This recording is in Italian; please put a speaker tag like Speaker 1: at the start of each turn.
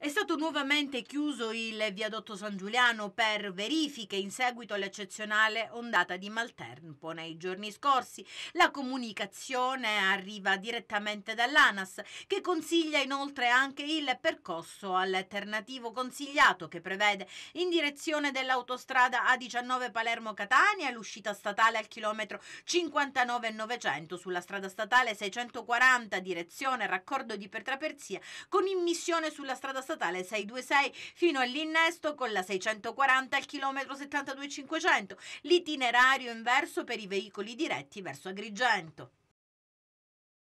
Speaker 1: È stato nuovamente chiuso il viadotto San Giuliano per verifiche in seguito all'eccezionale ondata di maltempo nei giorni scorsi. La comunicazione arriva direttamente dall'ANAS che consiglia inoltre anche il percorso alternativo consigliato che prevede in direzione dell'autostrada A19 Palermo-Catania l'uscita statale al chilometro 59,900 sulla strada statale 640 direzione raccordo di Pertraperzia con immissione sulla strada statale statale 626 fino all'innesto con la 640 al chilometro 72,500, l'itinerario inverso per i veicoli diretti verso Agrigento.